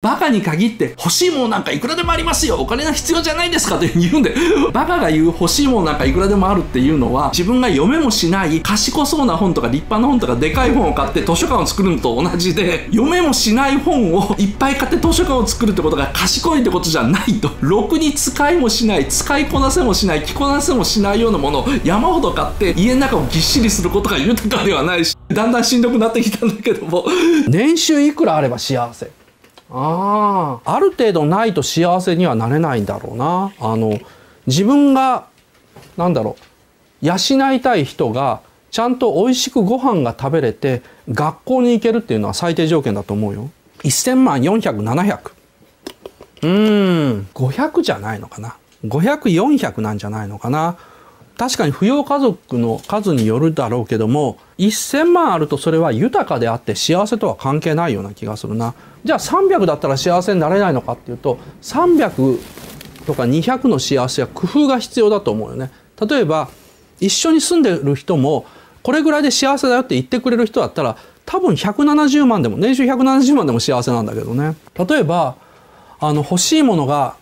バカに限って欲しいものなんかいくらでもありますよお金が必要じゃないですかと言うんで バカが言う欲しいものなんかいくらでもあるっていうのは自分が読めもしない賢そうな本とか立派な本とかでかい本を買って図書館を作るのと同じで読めもしない本をいっぱい買って図書館を作るってことが賢いってことじゃないと ろくに使いもしない使いこなせもしない着こなせもしないようなものを山ほど買って家の中をぎっしりすることが豊かではないしだんだんしんどくなってきたんだけども 年収いくらあれば幸せあある程度ないと幸せにはなれないんだろうなあの自分がなんだろう養いたい人がちゃんと美味しくご飯が食べれて学校に行けるっていうのは最低条件だと思うよ1000万400700うーん500じゃないのかな500400なんじゃないのかな確かに扶養家族の数によるだろうけども、1000万あるとそれは豊かであって幸せとは関係ないような気がするな。じゃあ300だったら幸せになれないのかっていうと、300とか200の幸せは工夫が必要だと思うよね。例えば、一緒に住んでる人も、これぐらいで幸せだよって言ってくれる人だったら、多分170万でも、年収170万でも幸せなんだけどね。例えば、あの、欲しいものが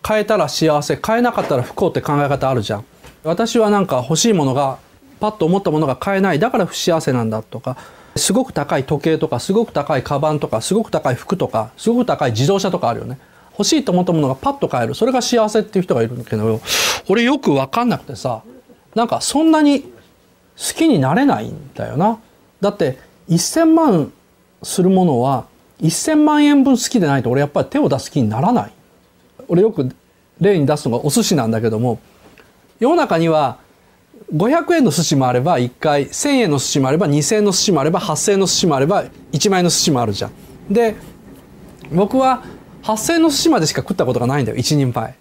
買えたら幸せ、買えなかったら不幸って考え方あるじゃん。私はなんか欲しいものがパッと思ったものが買えないだから不幸せなんだとかすごく高い時計とかすごく高いカバンとかすごく高い服とかすごく高い自動車とかあるよね欲しいと思ったものがパッと買えるそれが幸せっていう人がいるんだけど俺よく分かんなくてさなんかそんなに好きになれないんだよなだって1,000万するものは1,000万円分好きでないと俺やっぱり手を出す気にならない俺よく例に出すのがお寿司なんだけども世の中には500円の寿司もあれば1回1000円の寿司もあれば2000円の寿司もあれば8000円の寿司もあれば1万円の寿司もあるじゃんで僕は8000円の寿司までしか食ったことがないんだよ1人前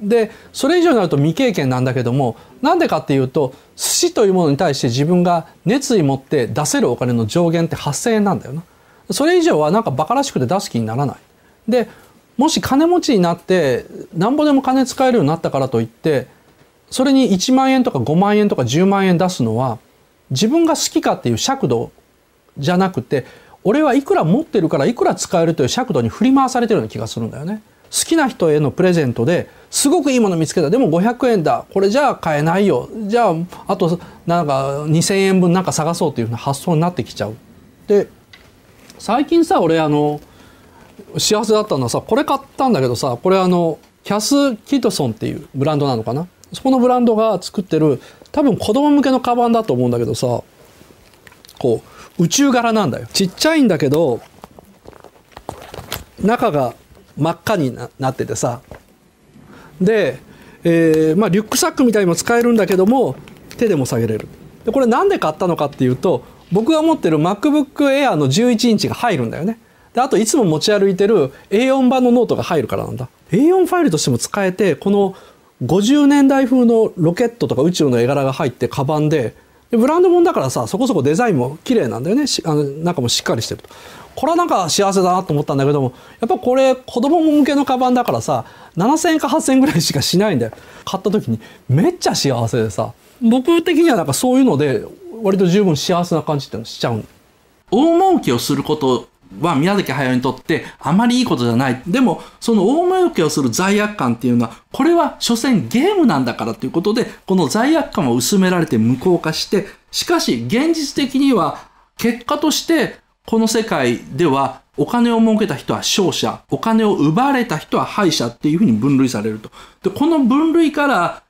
でそれ以上になると未経験なんだけどもなんでかっていうと寿司というものに対して自分が熱意持って出せるお金の上限って8,000円なんだよなそれ以上はなんかバカらしくて出す気にならないでもし金持ちになってなんぼでも金使えるようになったからといってそれに1万円とか5万円とか10万円出すのは自分が好きかっていう尺度じゃなくて俺はいくら持ってるからいくら使えるという尺度に振り回されてるような気がするんだよね。好きな人へのプレゼントですごくいいもの見つけたでも500円だこれじゃあ買えないよじゃああとなんか2,000円分なんか探そうというふうな発想になってきちゃう。で最近さ俺あの幸せだったのはさこれ買ったんだけどさこれあのキャス・キトソンっていうブランドなのかなそこのブランドが作ってる多分子供向けのカバンだと思うんだけどさこう宇宙柄なんだよちっちゃいんだけど中が真っ赤になっててさで、えー、まあ、リュックサックみたいにも使えるんだけども手でも下げれるでこれ何で買ったのかっていうと僕が持ってる MacBook Air の11インチが入るんだよねであといつも持ち歩いてる A4 版のノートが入るからなんだ A4 ファイルとしても使えてこの50年代風のロケットとか宇宙の絵柄が入ってカバンででブランド物だからさそこそこデザインも綺麗なんだよねあの中もしっかりしてるとこれはなんか幸せだなと思ったんだけどもやっぱこれ子供向けのカバンだからさ7,000円か8,000円ぐらいしかしないんだよ買った時にめっちゃ幸せでさ僕的にはなんかそういうので割と十分幸せな感じってのしちゃう大儲けをすることは宮崎駿にとってあまりいいことじゃない。でも、その大儲けをする罪悪感っていうのは、これは所詮ゲームなんだからということで、この罪悪感を薄められて無効化して、しかし現実的には結果としてこの世界ではお金を儲けた人は勝者、お金を奪われた人は敗者っていうふうに分類されると。で、この分類から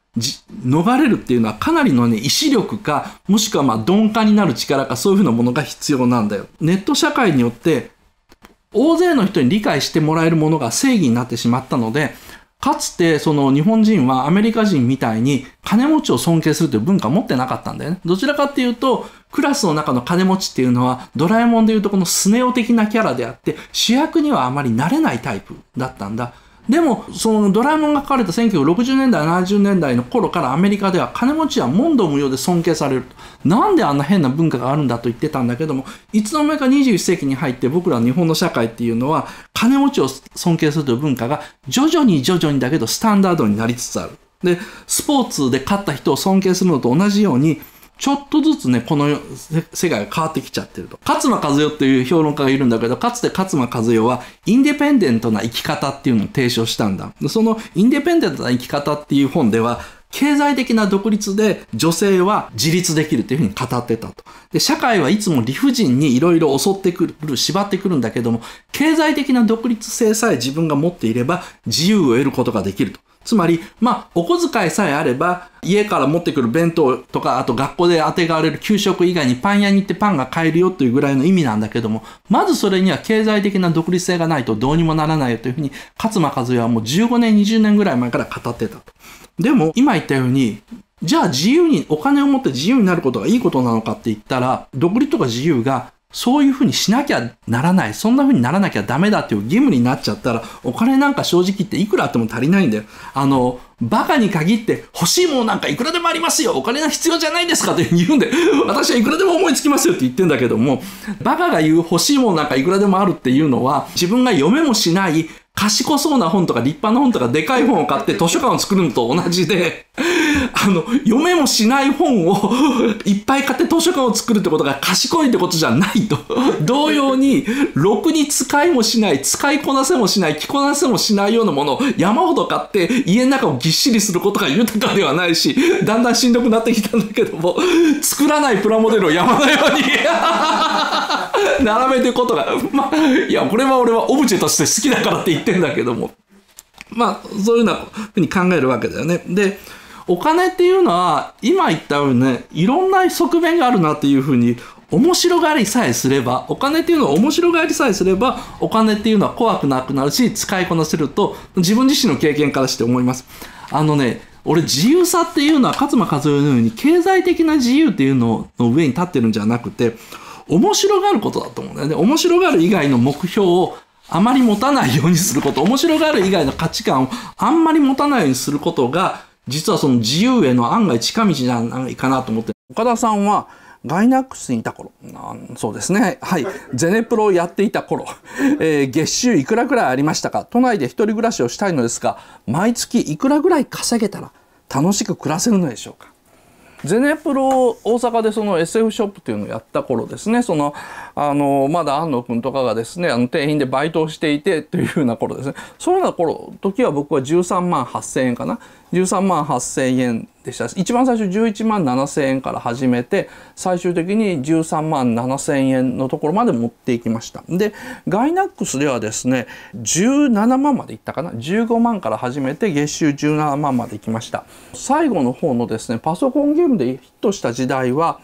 逃れるっていうのはかなりのね、意志力か、もしくはまあ鈍化になる力か、そういうふうなものが必要なんだよ。ネット社会によって、大勢の人に理解してもらえるものが正義になってしまったので、かつてその日本人はアメリカ人みたいに金持ちを尊敬するという文化を持ってなかったんだよね。どちらかっていうと、クラスの中の金持ちっていうのはドラえもんでいうとこのスネ夫的なキャラであって、主役にはあまりなれないタイプだったんだ。でもそのドラえもんが書かれた1960年代70年代の頃からアメリカでは金持ちは問答無用で尊敬されるなんであんな変な文化があるんだと言ってたんだけどもいつの間にか21世紀に入って僕ら日本の社会っていうのは金持ちを尊敬するという文化が徐々に徐々にだけどスタンダードになりつつある。でスポーツで勝った人を尊敬するのと同じようにちょっとずつね、この世界が変わってきちゃってると。勝間和代っていう評論家がいるんだけど、かつて勝間和代はインデペンデントな生き方っていうのを提唱したんだ。そのインデペンデントな生き方っていう本では、経済的な独立で女性は自立できるというふうに語ってたと。で、社会はいつも理不尽にいろいろ襲ってくる、縛ってくるんだけども、経済的な独立性さえ自分が持っていれば自由を得ることができると。つまり、まあ、お小遣いさえあれば、家から持ってくる弁当とか、あと学校で当てがわれる給食以外にパン屋に行ってパンが買えるよというぐらいの意味なんだけども、まずそれには経済的な独立性がないとどうにもならないよというふうに、勝間和代はもう15年、20年ぐらい前から語ってたと。でも、今言ったように、じゃあ自由に、お金を持って自由になることがいいことなのかって言ったら、独立とか自由がそういうふうにしなきゃならない。そんなふうにならなきゃダメだっていう義務になっちゃったら、お金なんか正直言っていくらあっても足りないんだよ。あの、バカに限って欲しいものなんかいくらでもありますよ。お金が必要じゃないですかって言うんで、私はいくらでも思いつきますよって言ってんだけども、バカが言う欲しいものなんかいくらでもあるっていうのは、自分が読めもしない賢そうな本とか立派な本とかでかい本を買って図書館を作るのと同じで、あの、読めもしない本を いっぱい買って図書館を作るってことが賢いってことじゃないと 同様に、ろくに使いもしない、使いこなせもしない、着こなせもしないようなものを山ほど買って、家の中をぎっしりすることが豊かではないし、だんだんしんどくなってきたんだけども、作らないプラモデルを山のように 並べていくことが、まあ、いや、これは俺はオブジェとして好きだからって言ってんだけども。まあ、そういうなふうに考えるわけだよね。で、お金っていうのは、今言ったようにね、いろんな側面があるなっていうふうに、面白がりさえすれば、お金っていうのは面白がりさえすれば、お金っていうのは怖くなくなるし、使いこなせると、自分自身の経験からして思います。あのね、俺自由さっていうのは勝間和代のように経済的な自由っていうのの上に立ってるんじゃなくて面白がることだと思うんだよね面白がる以外の目標をあまり持たないようにすること面白がる以外の価値観をあんまり持たないようにすることが実はその自由への案外近道じゃないかなと思って、岡田さんは、ガイナックスにいた頃、そうですね。はい。ゼネプロをやっていた頃、えー、月収いくらぐらいありましたか都内で一人暮らしをしたいのですが、毎月いくらぐらい稼げたら楽しく暮らせるのでしょうかゼネプロ大阪でその SF ショップっていうのをやった頃ですね、その、あの、まだ安野くんとかがですね、あの、店員でバイトをしていてというふうな頃ですね。そういうような頃、時は僕は13万8000円かな。13万8000円でした一番最初11万7,000円から始めて最終的に13万7,000円のところまで持っていきましたでガイナックスではですね17万までいったかな15万から始めて月収17万までいきました最後の方のですねパソコンゲームでヒットした時代は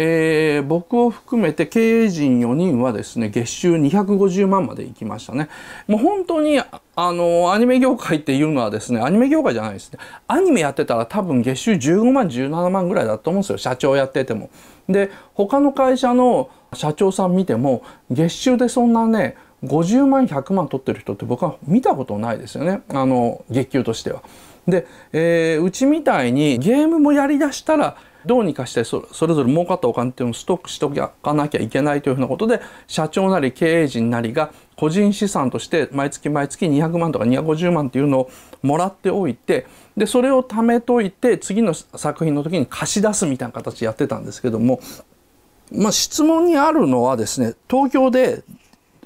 えー、僕を含めて経営陣4人はですね、月収250万まで行きましたね。もう本当に、あの、アニメ業界っていうのはですね、アニメ業界じゃないですね。アニメやってたら多分月収15万、17万ぐらいだと思うんですよ。社長やってても。で、他の会社の社長さん見ても、月収でそんなね、50万、100万取ってる人って僕は見たことないですよね。あの、月給としては。で、えー、うちみたいにゲームもやりだしたらどうにかしてそれぞれ儲かったお金っていうのをストックしておかなきゃいけないというふうなことで社長なり経営陣なりが個人資産として毎月毎月200万とか250万っていうのをもらっておいてでそれを貯めといて次の作品の時に貸し出すみたいな形やってたんですけども、まあ、質問にあるのはですね東京で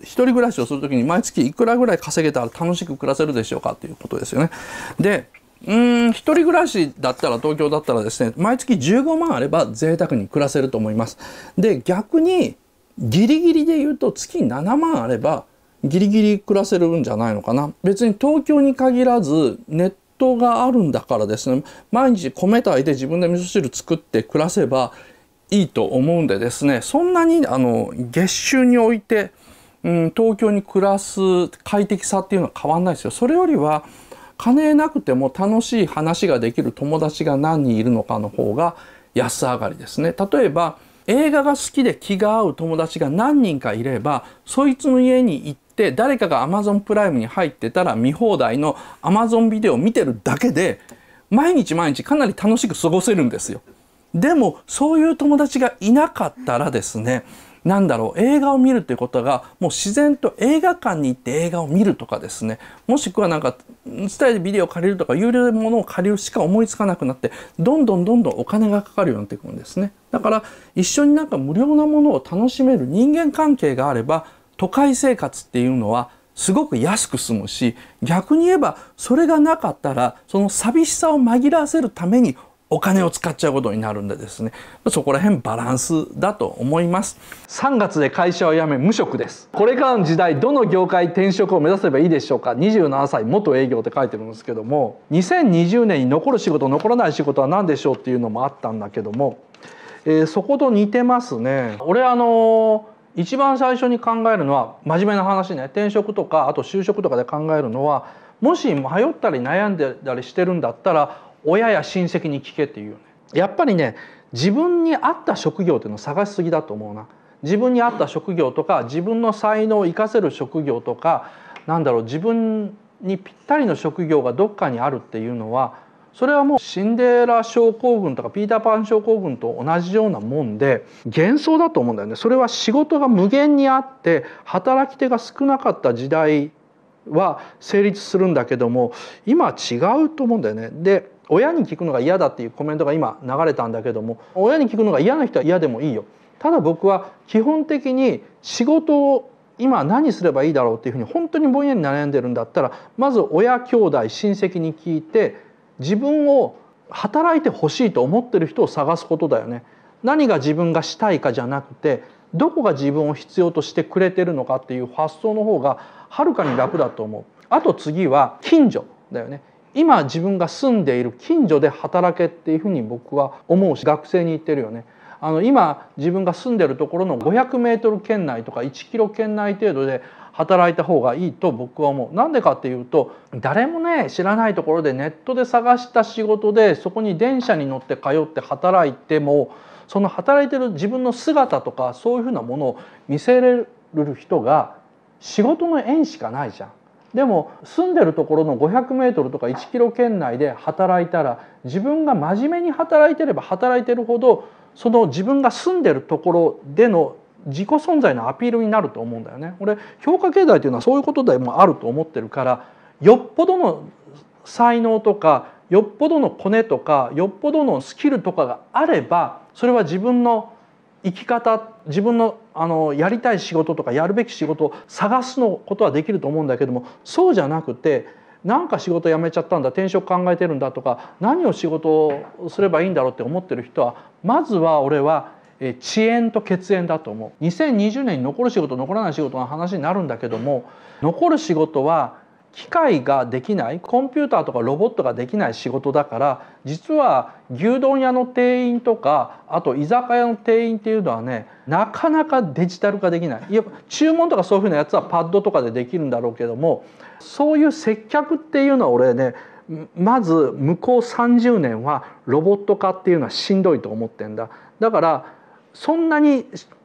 一人暮らしをする時に毎月いくらぐらい稼げたら楽しく暮らせるでしょうかっていうことですよね。でうん一人暮らしだったら東京だったらですね毎月15万あれば贅沢に暮らせると思いますで逆にギリギリで言うと月7万あればギリギリ暮らせるんじゃないのかな別に東京に限らずネットがあるんだからですね毎日米炊いて自分で味噌汁作って暮らせばいいと思うんでですねそんなにあの月収において、うん、東京に暮らす快適さっていうのは変わんないですよそれよりは金なくても楽しい話ができる友達が何人いるのかの方が安上がりですね。例えば映画が好きで気が合う友達が何人かいればそいつの家に行って誰かが Amazon プライムに入ってたら見放題の Amazon ビデオを見てるだけで毎日毎日かなり楽しく過ごせるんですよ。でもそういう友達がいなかったらですねなんだろう、映画を見るということが、もう自然と映画館に行って映画を見るとかですね、もしくはなんか、伝えでビデオを借りるとか、有料で物を借りるしか思いつかなくなって、どんどんどんどんお金がかかるようになってくんですね。だから、一緒になんか無料なものを楽しめる人間関係があれば、都会生活っていうのは、すごく安く済むし逆に言えばそれがなかったらその寂しさを紛らわせるためにお金を使っちゃうことになるんでですねそこら辺バランスだと思います3月で会社を辞め無職ですこれからの時代どの業界転職を目指せばいいでしょうか27歳元営業って書いてるんですけども2020年に残る仕事残らない仕事は何でしょうっていうのもあったんだけども、えー、そこと似てますね俺あのー、一番最初に考えるのは真面目な話ね転職とかあと就職とかで考えるのはもし迷ったり悩んでたりしてるんだったら親や親戚に聞けっていうねやっぱりね自分に合った職業っていうのを探しすぎだと思うな自分に合った職業とか自分の才能を生かせる職業とかなんだろう自分にぴったりの職業がどっかにあるっていうのはそれはもうシンデレラ症候群とかピーター・パン症候群と同じようなもんで幻想だと思うんだよねそれは仕事が無限にあって働き手が少なかった時代は成立するんだけども今違うと思うんだよね。で親に聞くのが嫌だっていうコメントが今流れたんだけども親に聞くのが嫌な人は嫌でもいいよただ僕は基本的に仕事を今何すればいいだろうっていうふうに本当にぼんやり悩んでるんだったらまず親兄弟親戚に聞いて自分を働いてほしいと思ってる人を探すことだよね。何が自分がしたいかじゃなくてどこが自分を必要としてくれてるのかっていう発想の方がはるかに楽だと思う。あと次は近所だよね今自分が住んでいる近所で働けっていうふうに僕は思うし学生に言ってるよね。あの今自分が住んでるところの5 0 0ル圏内とか1キロ圏内程度で働いた方がいいと僕は思う。なんでかっていうと誰もね知らないところでネットで探した仕事でそこに電車に乗って通って働いてもその働いてる自分の姿とかそういうふうなものを見せれる人が仕事の縁しかないじゃん。でも住んでるところの5 0 0ルとか1キロ圏内で働いたら自分が真面目に働いてれば働いてるほどその自分が住んでるところでの自己存在のアピールになると思うんだよね。俺評価経済というのはそういうことでもあると思ってるからよっぽどの才能とかよっぽどのコネとかよっぽどのスキルとかがあればそれは自分の生き方自分のあのやりたい仕事とかやるべき仕事を探すのことはできると思うんだけどもそうじゃなくてなんか仕事辞めちゃったんだ転職考えてるんだとか何を仕事をすればいいんだろうって思ってる人はまずは俺は遅延と血縁だと思う2020年に残る仕事残らない仕事の話になるんだけども残る仕事は機械ができないコンピューターとかロボットができない仕事だから実は牛丼屋の店員とかあと居酒屋の店員っていうのはねなかなかデジタル化できないいや注文とかそういうふうなやつはパッドとかでできるんだろうけどもそういう接客っていうのは俺ねまず向こう30年はロボット化っていうのはしんどいと思ってんだ。だからそんなに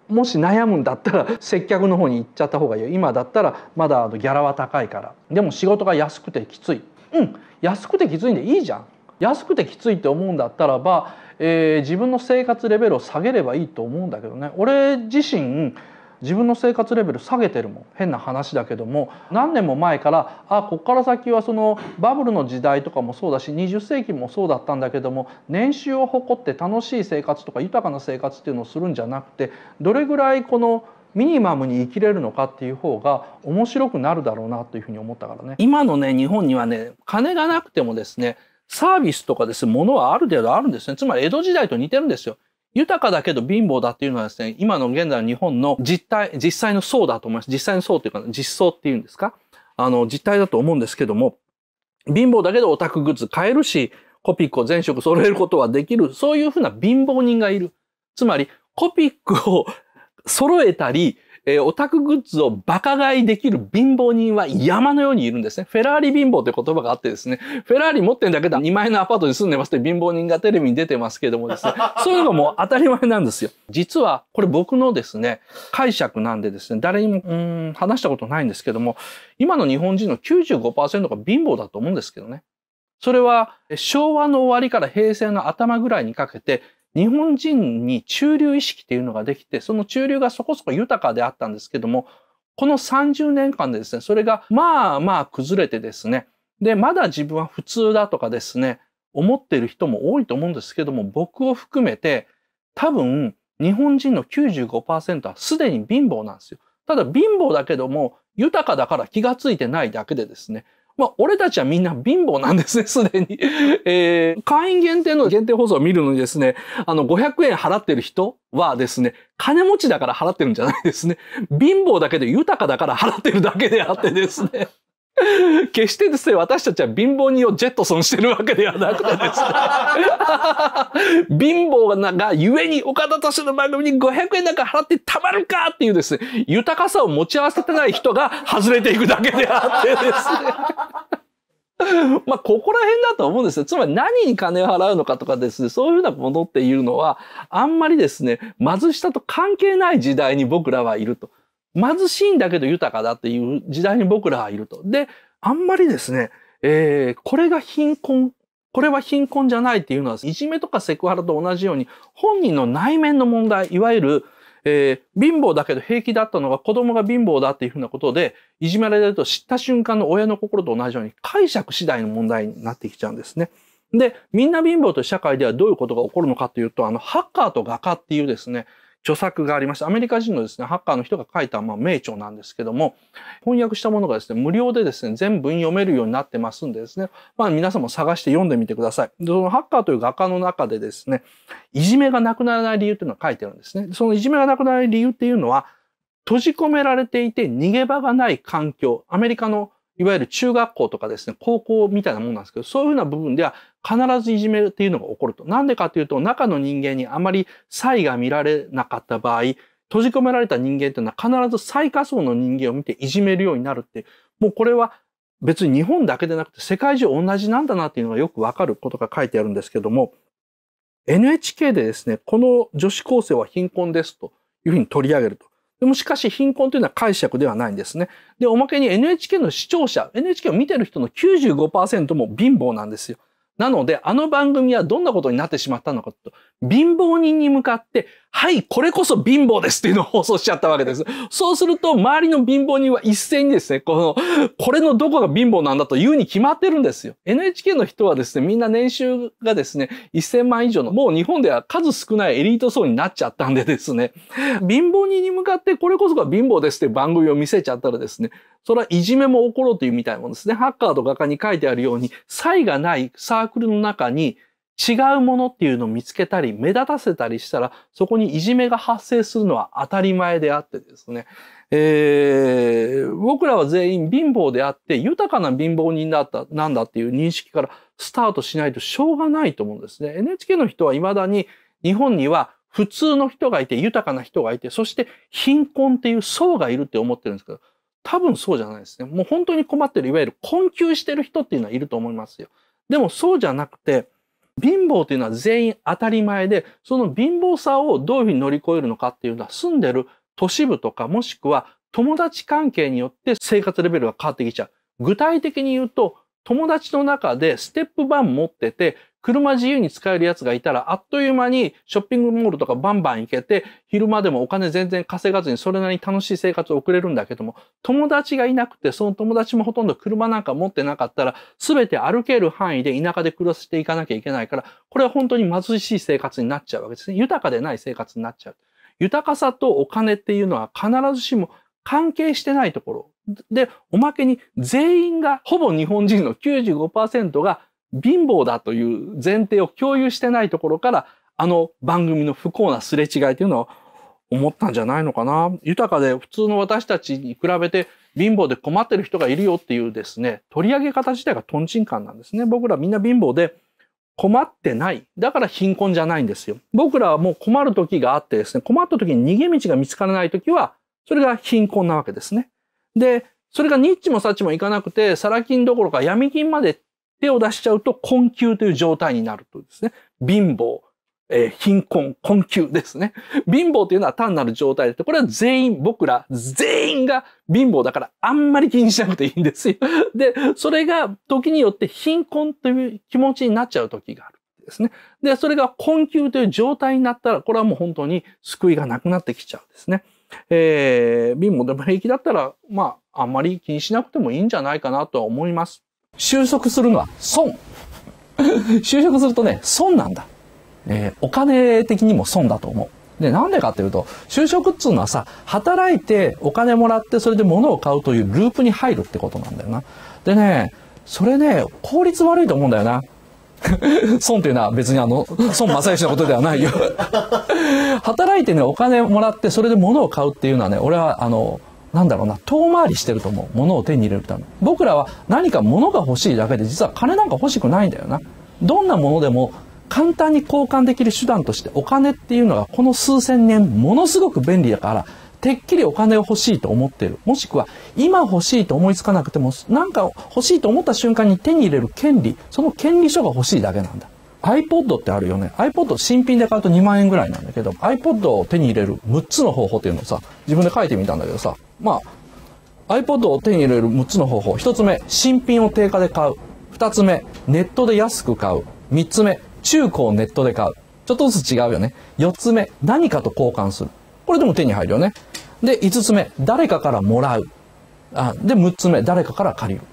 もし悩むんだったら接客の方に行っちゃった方がいいよ今だったらまだギャラは高いからでも仕事が安くてきついうん安くてきついんでいいじゃん安くてきついって思うんだったらば、えー、自分の生活レベルを下げればいいと思うんだけどね俺自身自分の生活レベル下げてるもん変な話だけども何年も前からあこっから先はそのバブルの時代とかもそうだし20世紀もそうだったんだけども年収を誇って楽しい生活とか豊かな生活っていうのをするんじゃなくてどれぐらいこのミニマムに生きれるのかっていう方が面白くなるだろうなというふうに思ったからね今のね日本にはね金がなくてもですねサービスとかです物はある程度あるんですねつまり江戸時代と似てるんですよ豊かだけど貧乏だっていうのはですね、今の現在の日本の実態、実際の層だと思います。実際の層っていうか、実相っていうんですかあの、実態だと思うんですけども、貧乏だけどオタクグッズ買えるし、コピックを全色揃えることはできる、そういうふうな貧乏人がいる。つまり、コピックを揃えたり、えー、オタクグッズをバカ買いできる貧乏人は山のようにいるんですね。フェラーリ貧乏という言葉があってですね、フェラーリ持ってんだけど2万円のアパートに住んでますって貧乏人がテレビに出てますけどもですね、そういうのも当たり前なんですよ。実はこれ僕のですね、解釈なんでですね、誰にも話したことないんですけども、今の日本人の95%が貧乏だと思うんですけどね。それは昭和の終わりから平成の頭ぐらいにかけて日本人に中流意識っていうのができて、その中流がそこそこ豊かであったんですけども、この30年間でですね、それがまあまあ崩れてですね、で、まだ自分は普通だとかですね、思ってる人も多いと思うんですけども、僕を含めて、多分、日本人の95%はすでに貧乏なんですよ。ただ貧乏だけども、豊かだから気がついてないだけでですね、まあ、俺たちはみんな貧乏なんですね、すでに。えー、会員限定の限定放送を見るのにですね、あの、500円払ってる人はですね、金持ちだから払ってるんじゃないですね。貧乏だけで豊かだから払ってるだけであってですね。決してですね、私たちは貧乏人をジェットソンしてるわけではなくてですね、貧乏がゆえに岡田としての番組に500円なんか払ってたまるかっていうですね、豊かさを持ち合わせてない人が外れていくだけであってですね。まあ、ここら辺だと思うんですよ。つまり何に金を払うのかとかですね、そういうふうなものっていうのは、あんまりですね、貧しさと関係ない時代に僕らはいると。貧しいんだけど豊かだっていう時代に僕らはいると。で、あんまりですね、えー、これが貧困、これは貧困じゃないっていうのは、いじめとかセクハラと同じように、本人の内面の問題、いわゆる、えー、貧乏だけど平気だったのが子供が貧乏だっていうふうなことで、いじめられると知った瞬間の親の心と同じように解釈次第の問題になってきちゃうんですね。で、みんな貧乏と社会ではどういうことが起こるのかというと、あの、ハッカーと画家っていうですね、著作がありましたアメリカ人のですね、ハッカーの人が書いた、まあ、名著なんですけども、翻訳したものがですね、無料でですね、全文読めるようになってますんでですね、まあ、皆さんも探して読んでみてください。で、そのハッカーという画家の中でですね、いじめがなくならない理由というのが書いてあるんですね。そのいじめがなくならない理由っていうのは、閉じ込められていて逃げ場がない環境、アメリカのいわゆる中学校とかですね、高校みたいなもんなんですけど、そういうふうな部分では必ずいじめっていうのが起こると。なんでかっていうと、中の人間にあまり差異が見られなかった場合、閉じ込められた人間っていうのは必ず最下層の人間を見ていじめるようになるって、もうこれは別に日本だけでなくて世界中同じなんだなっていうのがよくわかることが書いてあるんですけども、NHK でですね、この女子高生は貧困ですというふうに取り上げると。でもしかし貧困というのは解釈ではないんですね。で、おまけに NHK の視聴者、NHK を見てる人の95%も貧乏なんですよ。なので、あの番組はどんなことになってしまったのかと、貧乏人に向かってはい、これこそ貧乏ですっていうのを放送しちゃったわけです。そうすると、周りの貧乏人は一斉にですね、この、これのどこが貧乏なんだと言うに決まってるんですよ。NHK の人はですね、みんな年収がですね、1000万以上の、もう日本では数少ないエリート層になっちゃったんでですね、貧乏人に向かってこれこそが貧乏ですっていう番組を見せちゃったらですね、それはいじめも起ころうというみたいなもんですね。ハッカーと画家に書いてあるように、差異がないサークルの中に、違うものっていうのを見つけたり、目立たせたりしたら、そこにいじめが発生するのは当たり前であってですね。えー、僕らは全員貧乏であって、豊かな貧乏人だった、なんだっていう認識からスタートしないとしょうがないと思うんですね。NHK の人は未だに日本には普通の人がいて、豊かな人がいて、そして貧困っていう層がいるって思ってるんですけど、多分そうじゃないですね。もう本当に困ってる、いわゆる困窮してる人っていうのはいると思いますよ。でもそうじゃなくて、貧乏というのは全員当たり前で、その貧乏さをどういうふうに乗り越えるのかっていうのは住んでる都市部とかもしくは友達関係によって生活レベルが変わってきちゃう。具体的に言うと、友達の中でステップ版持ってて、車自由に使えるやつがいたら、あっという間にショッピングモールとかバンバン行けて、昼間でもお金全然稼がずにそれなりに楽しい生活を送れるんだけども、友達がいなくて、その友達もほとんど車なんか持ってなかったら、すべて歩ける範囲で田舎で暮らしていかなきゃいけないから、これは本当に貧しい生活になっちゃうわけですね。豊かでない生活になっちゃう。豊かさとお金っていうのは必ずしも関係してないところ。で、おまけに全員が、ほぼ日本人の95%が貧乏だという前提を共有してないところから、あの番組の不幸なすれ違いというのは思ったんじゃないのかな。豊かで普通の私たちに比べて貧乏で困ってる人がいるよっていうですね、取り上げ方自体がトンチンカンなんですね。僕らみんな貧乏で困ってない。だから貧困じゃないんですよ。僕らはもう困る時があってですね、困った時に逃げ道が見つからない時は、それが貧困なわけですね。で、それがニッチもサッチもいかなくて、サラ金どころか闇金まで手を出しちゃうと困窮という状態になるとですね、貧乏、えー、貧困、困窮ですね。貧乏というのは単なる状態で、これは全員、僕ら全員が貧乏だからあんまり気にしなくていいんですよ。で、それが時によって貧困という気持ちになっちゃう時がある。ですね。で、それが困窮という状態になったら、これはもう本当に救いがなくなってきちゃうんですね。えー、貧乏でも平気だったら、まあ、あんまり気にしなくてもいいんじゃないかなとは思います。就職するのは損。就 職するとね、損なんだ。えー、お金的にも損だと思う。で、なんでかっていうと、就職っつうのはさ、働いてお金もらってそれで物を買うというループに入るってことなんだよな。でね、それね、効率悪いと思うんだよな。損っていうのは別にあの、孫正義のことではないよ 働いてね、お金もらって、それで物を買うっていうのはね、俺はあの、なんだろうな、遠回りしてると思う。物を手に入れるため。僕らは何か物が欲しいだけで、実は金なんか欲しくないんだよな。どんなものでも簡単に交換できる手段としてお金っていうのがこの数千年ものすごく便利だから、てっきりお金を欲しいと思ってる。もしくは今欲しいと思いつかなくても、なんか欲しいと思った瞬間に手に入れる権利、その権利書が欲しいだけなんだ。iPod ってあるよね。iPod 新品で買うと2万円ぐらいなんだけど、iPod を手に入れる6つの方法っていうのをさ、自分で書いてみたんだけどさ、まあ、iPod を手に入れる6つの方法。1つ目、新品を定価で買う。2つ目、ネットで安く買う。3つ目、中古をネットで買う。ちょっとずつ違うよね。4つ目、何かと交換する。これでも手に入るよね。で、5つ目、誰かからもらう。あで、6つ目、誰かから借りる。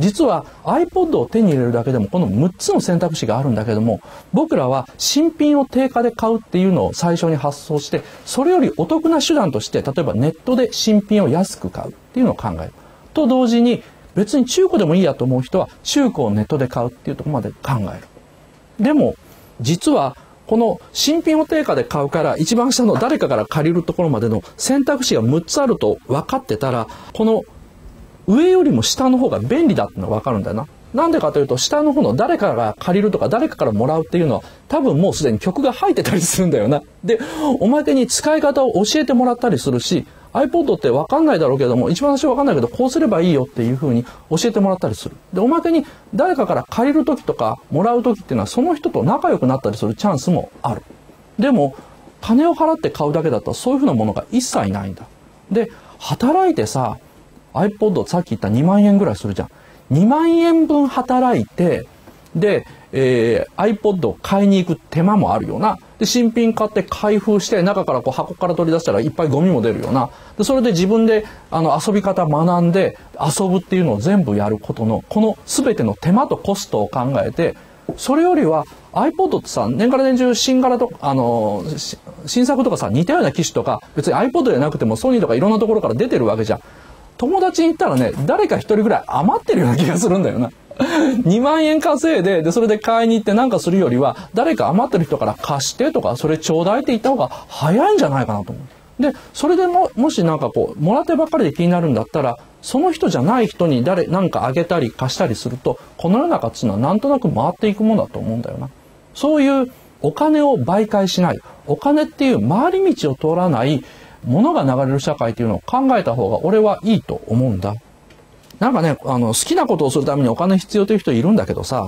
実は iPod を手に入れるだけでもこの6つの選択肢があるんだけども僕らは新品を定価で買うっていうのを最初に発想してそれよりお得な手段として例えばネットで新品を安く買うっていうのを考える。と同時に別に中古でもいいやと思う人は中古をネットで買うっていうとこまで考える。でも実はこの新品を定価で買うから一番下の誰かから借りるところまでの選択肢が6つあると分かってたらこの上よりも下の方が便利だってのはわかるんだよな。なんでかというと、下の方の誰かが借りるとか誰かからもらうっていうのは、多分もうすでに曲が入ってたりするんだよな。で、おまけに使い方を教えてもらったりするし、iPod ってわかんないだろうけども、一番最初わかんないけど、こうすればいいよっていう風に教えてもらったりする。で、おまけに誰かから借りる時とかもらう時っていうのは、その人と仲良くなったりするチャンスもある。でも、金を払って買うだけだったらそういう風なものが一切ないんだ。で、働いてさ、iPod さっき言った2万円ぐらいするじゃん。2万円分働いて、で、えー、iPod を買いに行く手間もあるよな。で、新品買って開封して、中からこう箱から取り出したらいっぱいゴミも出るよな。で、それで自分で、あの、遊び方学んで、遊ぶっていうのを全部やることの、この全ての手間とコストを考えて、それよりは iPod ってさ、年から年中新柄とあの新作とかさ、似たような機種とか、別に iPod じゃなくてもソニーとかいろんなところから出てるわけじゃん。友達に言ったらね、誰か一人ぐらい余ってるような気がするんだよな。2 万円稼いで、で、それで買いに行ってなんかするよりは、誰か余ってる人から貸してとか、それちょうだいって言った方が早いんじゃないかなと思う。で、それでも、もしなんかこう、もらってばっかりで気になるんだったら、その人じゃない人に誰、なんかあげたり貸したりすると、この世の中っていうのはなんとなく回っていくもんだと思うんだよな。そういうお金を媒介しない、お金っていう回り道を通らない、物が流れる社会というのを考えた方が俺はいいと思うんだ。なんかね、あの、好きなことをするためにお金必要という人いるんだけどさ、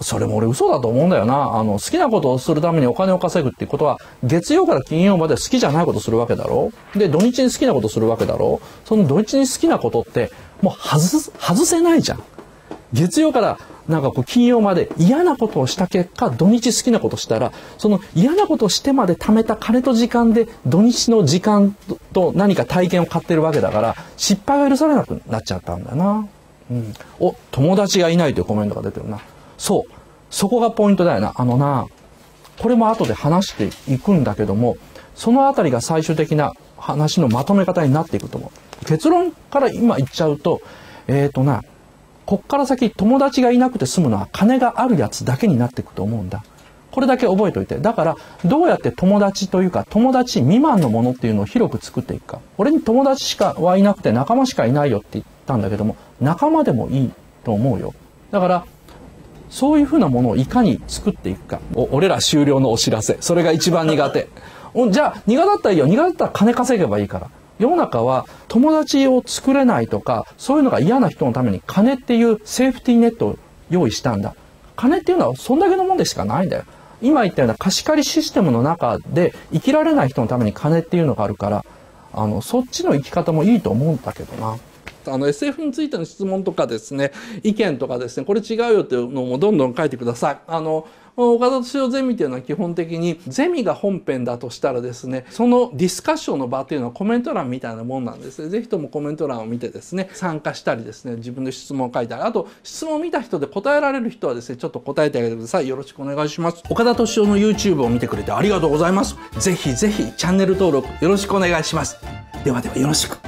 それも俺嘘だと思うんだよな。あの、好きなことをするためにお金を稼ぐっていうことは、月曜から金曜まで好きじゃないことするわけだろで、土日に好きなことするわけだろその土日に好きなことって、もう外す、外せないじゃん。月曜からなんかこう金曜まで嫌なことをした結果、土日好きなことしたら、その嫌なことをしてまで貯めた金と時間で、土日の時間と何か体験を買ってるわけだから、失敗が許されなくなっちゃったんだな。うん。お、友達がいないというコメントが出てるな。そう。そこがポイントだよな。あのな、これも後で話していくんだけども、そのあたりが最終的な話のまとめ方になっていくと思う。結論から今言っちゃうと、えっ、ー、とな、こっから先友達がいなくて済むのは金があるやつだけになっていくと思うんだ。これだけ覚えておいて。だから、どうやって友達というか、友達未満のものっていうのを広く作っていくか。俺に友達しかはいなくて仲間しかいないよって言ったんだけども、仲間でもいいと思うよ。だから、そういうふうなものをいかに作っていくか。俺ら終了のお知らせ。それが一番苦手。じゃあ、苦手だったらいいよ。苦手だったら金稼げばいいから。世の中は友達を作れないとか、そういうのが嫌な人のために金っていうセーフティーネットを用意したんだ。金っていうのはそんだけのもんでしかないんだよ。今言ったような貸し借りシステムの中で生きられない人のために金っていうのがあるから、あの、そっちの生き方もいいと思うんだけどな。あの SF についての質問とかですね意見とかですねこれ違うよっていうのもどんどん書いてください。あの岡田敏夫ゼミというのは基本的にゼミが本編だとしたらですねそのディスカッションの場というのはコメント欄みたいなもんなんですね是非ともコメント欄を見てですね参加したりですね自分の質問を書いたりあと質問を見た人で答えられる人はですねちょっと答えてあげてくださいよろしくお願いします岡田敏夫の YouTube を見てくれてありがとうございます是非是非チャンネル登録よろしくお願いしますではではよろしく